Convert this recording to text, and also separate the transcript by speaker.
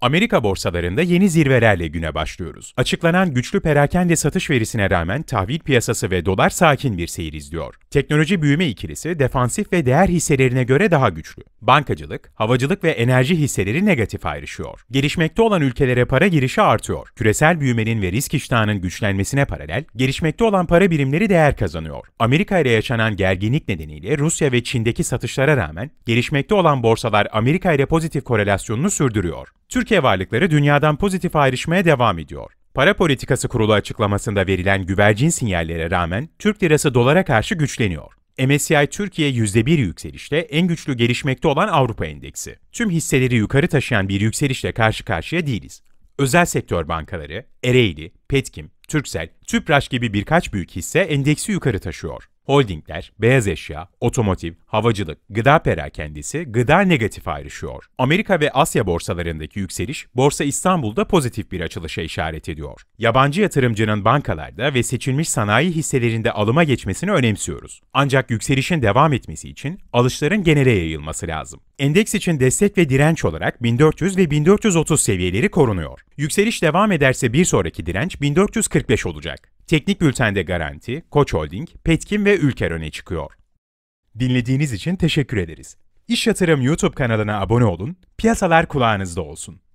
Speaker 1: Amerika borsalarında yeni zirvelerle güne başlıyoruz. Açıklanan güçlü perakende satış verisine rağmen tahvil piyasası ve dolar sakin bir seyir izliyor. Teknoloji büyüme ikilisi defansif ve değer hisselerine göre daha güçlü. Bankacılık, havacılık ve enerji hisseleri negatif ayrışıyor. Gelişmekte olan ülkelere para girişi artıyor. Küresel büyümenin ve risk iştahının güçlenmesine paralel, gelişmekte olan para birimleri değer kazanıyor. Amerika ile yaşanan gerginlik nedeniyle Rusya ve Çin'deki satışlara rağmen gelişmekte olan borsalar Amerika ile pozitif korelasyonunu sürdürüyor. Türkiye varlıkları dünyadan pozitif ayrışmaya devam ediyor. Para politikası kurulu açıklamasında verilen güvercin sinyallere rağmen Türk lirası dolara karşı güçleniyor. MSCI Türkiye %1 yükselişle en güçlü gelişmekte olan Avrupa Endeksi. Tüm hisseleri yukarı taşıyan bir yükselişle karşı karşıya değiliz. Özel sektör bankaları, Ereğli, Petkim, Türksel, Tüpraş gibi birkaç büyük hisse endeksi yukarı taşıyor. Holdingler, beyaz eşya, otomotiv, havacılık, gıda perakendesi, gıda negatif ayrışıyor. Amerika ve Asya borsalarındaki yükseliş, Borsa İstanbul'da pozitif bir açılışa işaret ediyor. Yabancı yatırımcının bankalarda ve seçilmiş sanayi hisselerinde alıma geçmesini önemsiyoruz. Ancak yükselişin devam etmesi için alışların genele yayılması lazım. Endeks için destek ve direnç olarak 1400 ve 1430 seviyeleri korunuyor. Yükseliş devam ederse bir sonraki direnç 1445 olacak. Teknik Bülten'de Garanti, Koç Holding, Petkim ve Ülker öne çıkıyor. Dinlediğiniz için teşekkür ederiz. İş Yatırım YouTube kanalına abone olun, piyasalar kulağınızda olsun.